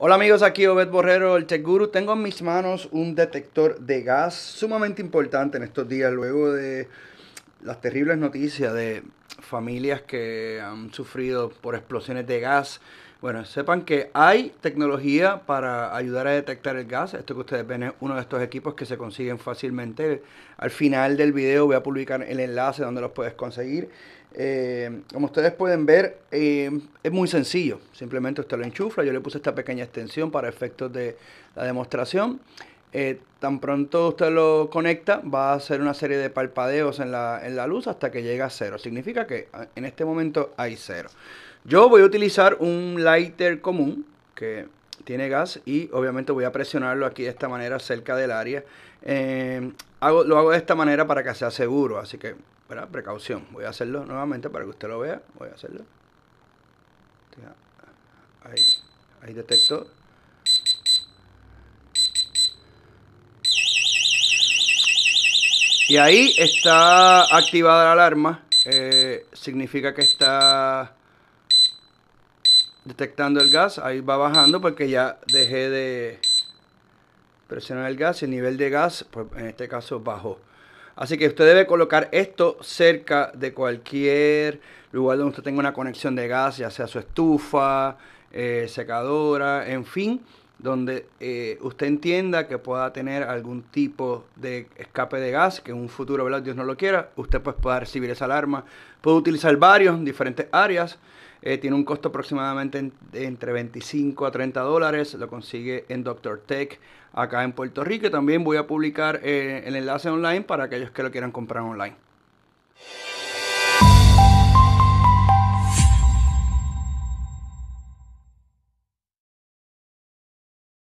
Hola amigos, aquí Obed Borrero, el Tech Guru. Tengo en mis manos un detector de gas sumamente importante en estos días, luego de las terribles noticias de familias que han sufrido por explosiones de gas. Bueno, sepan que hay tecnología para ayudar a detectar el gas. Esto que ustedes ven es uno de estos equipos que se consiguen fácilmente. Al final del video voy a publicar el enlace donde los puedes conseguir. Eh, como ustedes pueden ver, eh, es muy sencillo. Simplemente usted lo enchufla. Yo le puse esta pequeña extensión para efectos de la demostración. Eh, tan pronto usted lo conecta, va a hacer una serie de palpadeos en la, luz hasta que llega a cero. Significa que ah, en este momento hay cero. Yo voy a utilizar un lighter común que tiene gas y obviamente voy a presionarlo aquí de esta manera cerca del área. Em, lo hago de esta manera para que sea seguro, así que, para precaución. Voy a hacerlo nuevamente para que usted lo vea. Voy a hacerlo. Ahí, ahí detecto Y ahí está activada la alarma. Eh, significa que está detectando el gas. Ahí va bajando porque ya dejé de presionar el gas. El nivel de gas, pues, en este caso, bajó. Así que usted debe colocar esto cerca de cualquier lugar donde usted tenga una conexión de gas, ya sea su estufa, eh, secadora, en fin donde eh, usted entienda que pueda tener algún tipo de escape de gas, que en un futuro, ¿verdad? Dios no lo quiera, usted pues pueda recibir esa alarma. Puede utilizar varios en diferentes áreas. Eh, tiene un costo aproximadamente entre 25 a 30 dólares. Lo consigue en Doctor Tech acá en Puerto Rico. También voy a publicar eh, el enlace online para aquellos que lo quieran comprar online.